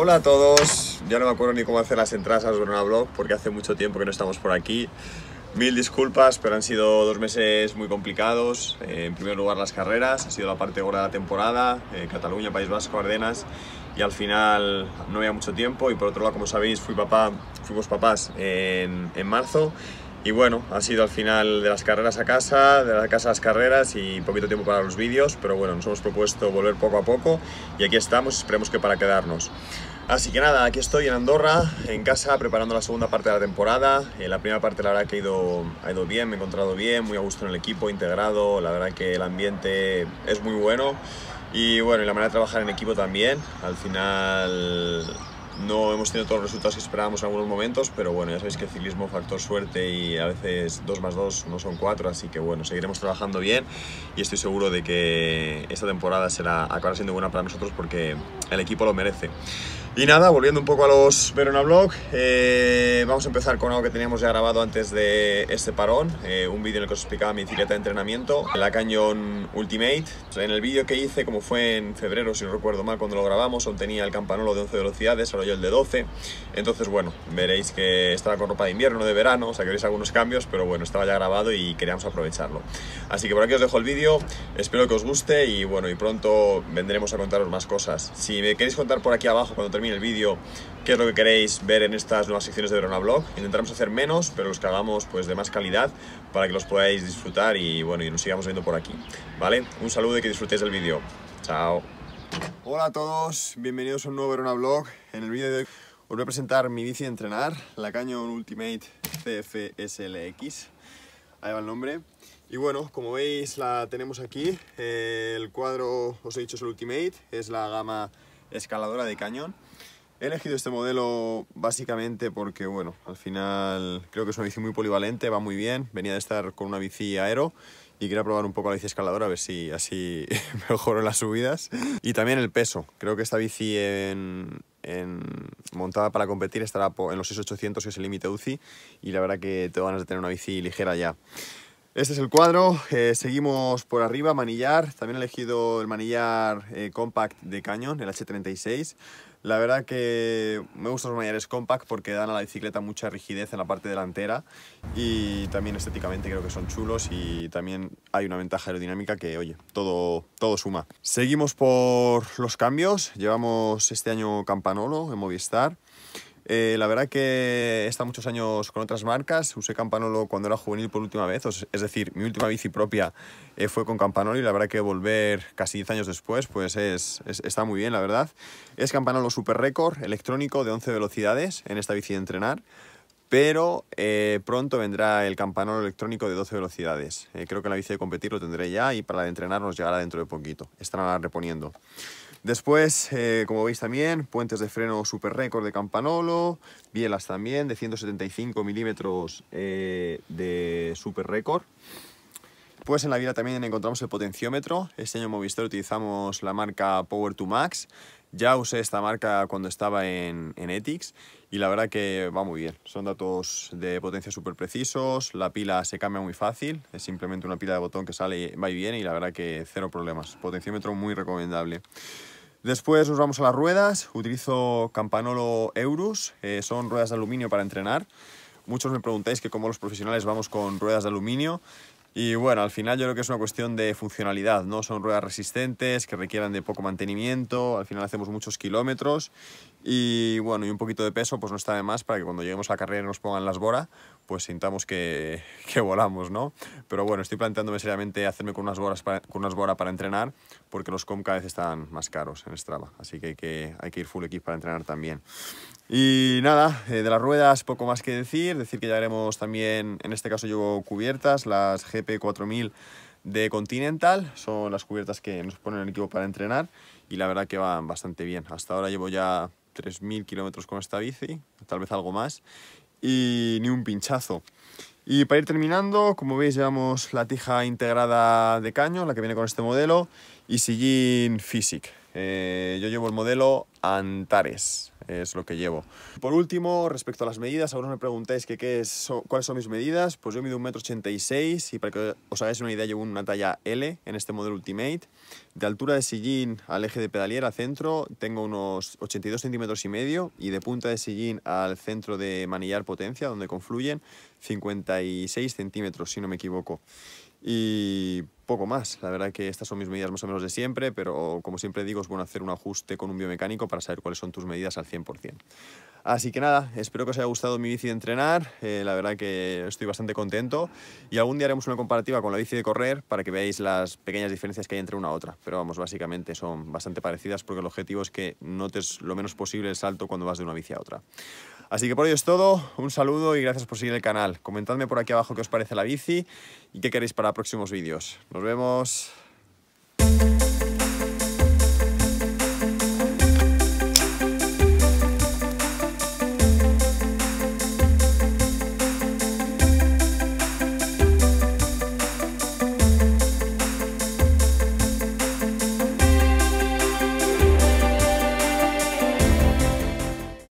Hola a todos, ya no me acuerdo ni cómo hacer las entradas a Osborne Blog porque hace mucho tiempo que no estamos por aquí. Mil disculpas, pero han sido dos meses muy complicados. Eh, en primer lugar las carreras, ha sido la parte gorda de la temporada, eh, Cataluña, País Vasco, Ardenas, y al final no había mucho tiempo. Y por otro lado, como sabéis, fui papá, fuimos papás en, en marzo y bueno, ha sido al final de las carreras a casa, de la casa a las carreras y poquito tiempo para los vídeos, pero bueno, nos hemos propuesto volver poco a poco y aquí estamos, esperemos que para quedarnos. Así que nada, aquí estoy en Andorra, en casa, preparando la segunda parte de la temporada. Eh, la primera parte la verdad que ha ido, ha ido bien, me he encontrado bien, muy a gusto en el equipo, integrado, la verdad que el ambiente es muy bueno. Y bueno, y la manera de trabajar en equipo también. Al final no hemos tenido todos los resultados que esperábamos en algunos momentos, pero bueno, ya sabéis que el ciclismo factor suerte y a veces 2 más 2 no son 4, así que bueno, seguiremos trabajando bien y estoy seguro de que esta temporada será, acabará siendo buena para nosotros porque el equipo lo merece. Y nada, volviendo un poco a los Verona Blog, eh, vamos a empezar con algo que teníamos ya grabado antes de este parón, eh, un vídeo en el que os explicaba mi bicicleta de entrenamiento, la Canyon Ultimate. En el vídeo que hice, como fue en febrero, si no recuerdo mal, cuando lo grabamos, aún tenía el campanolo de 11 velocidades, ahora el de 12. Entonces, bueno, veréis que estaba con ropa de invierno, de verano, o sea que veréis algunos cambios, pero bueno, estaba ya grabado y queríamos aprovecharlo. Así que por aquí os dejo el vídeo, espero que os guste y bueno, y pronto vendremos a contaros más cosas. Si me queréis contar por aquí abajo cuando termine el vídeo qué es lo que queréis ver en estas nuevas secciones de Verona Blog, intentaremos hacer menos, pero los que hagamos pues de más calidad para que los podáis disfrutar y bueno, y nos sigamos viendo por aquí, ¿vale? Un saludo y que disfrutéis del vídeo. Chao. Hola a todos, bienvenidos a un nuevo Verona Vlog. En el vídeo de hoy os voy a presentar mi bici de entrenar, la Cañón Ultimate CFSLX. Ahí va el nombre. Y bueno, como veis la tenemos aquí. El cuadro, os he dicho, es el Ultimate, es la gama escaladora de Canyon. He elegido este modelo básicamente porque, bueno, al final creo que es una bici muy polivalente, va muy bien. Venía de estar con una bici aero y quería probar un poco la bici escaladora a ver si así mejoro las subidas. Y también el peso. Creo que esta bici en, montada para competir estará en los 6800, que es el límite UCI, y la verdad que te ganas de tener una bici ligera ya. Este es el cuadro, eh, seguimos por arriba, manillar, también he elegido el manillar eh, compact de cañón el H36. La verdad que me gustan los mayores compact porque dan a la bicicleta mucha rigidez en la parte delantera y también estéticamente creo que son chulos y también hay una ventaja aerodinámica que, oye, todo, todo suma. Seguimos por los cambios. Llevamos este año Campanolo en Movistar. Eh, la verdad que he estado muchos años con otras marcas. Usé Campanolo cuando era juvenil por última vez. Es decir, mi última bici propia eh, fue con Campanolo y la verdad que volver casi 10 años después pues es, está muy bien, la verdad. Es Campanolo Super Record, electrónico de 11 velocidades en esta bici de entrenar pero eh, pronto vendrá el Campanolo electrónico de 12 velocidades. creo que la bici de competir lo tendré ya y para la de entrenar nos llegará dentro de poquito. Estarán reponiendo. Después, eh, como veis también, puentes de freno super récord de Campanolo, bielas también de 175 milímetros eh, de super récord. Pues en la biela también encontramos el potenciómetro. Este año Movistar utilizamos la marca Power to Max ya usé esta marca cuando estaba en, en Etix y la verdad que va muy bien. Son datos de potencia súper precisos, la pila se cambia muy fácil, es simplemente una pila de botón que sale, va y viene y la verdad que cero problemas. Potenciómetro muy recomendable. Después nos vamos a las ruedas, utilizo Campanolo Eurus, eh, son ruedas de aluminio para entrenar. Muchos me preguntáis que como los profesionales vamos con ruedas de aluminio y bueno, al final yo creo que es una cuestión de funcionalidad, ¿no? Son ruedas resistentes que requieran de poco mantenimiento, al final hacemos muchos kilómetros y bueno, y un poquito de peso pues no está de más para que cuando lleguemos a la carrera y nos pongan las bora, pues sintamos que, volamos, ¿no? Pero bueno, estoy planteándome seriamente hacerme con unas bora para, con unas para entrenar porque los com cada vez están más caros en Strava, así que que hay que ir full equip para entrenar también. Y nada, eh, de las ruedas poco más que decir, decir que ya haremos también, en este caso llevo cubiertas, las GP4000 de Continental, son las cubiertas que nos ponen el equipo para entrenar y la verdad que van bastante bien. Hasta ahora llevo ya 3.000 kilómetros con esta bici, tal vez algo más, y ni un pinchazo. Y para ir terminando, como veis llevamos la tija integrada de caño, la que viene con este modelo, y sillín Physic. Eh, yo llevo el modelo Antares, es lo que llevo. Por último, respecto a las medidas, ahora me preguntáis qué es, cuáles son mis medidas. Pues yo mido 1,86m y para que os hagáis una idea llevo una talla L en este modelo Ultimate. De altura de sillín al eje de pedalier, centro, tengo unos 82 centímetros y medio y de punta de sillín al centro de manillar potencia, donde confluyen, 56 centímetros, si no me equivoco. Y poco más. La verdad que estas son mis medidas más o menos de siempre, pero como siempre digo, es bueno hacer un ajuste con un biomecánico para saber cuáles son tus medidas al 100%. Así que nada, espero que os haya gustado mi bici de entrenar, eh, la verdad que estoy bastante contento y algún día haremos una comparativa con la bici de correr para que veáis las pequeñas diferencias que hay entre una a otra, pero vamos, básicamente son bastante parecidas porque el objetivo es que notes lo menos posible el salto cuando vas de una bici a otra. Así que por ello es todo, un saludo y gracias por seguir el canal. Comentadme por aquí abajo qué os parece la bici y qué queréis para próximos vídeos. Nos vemos.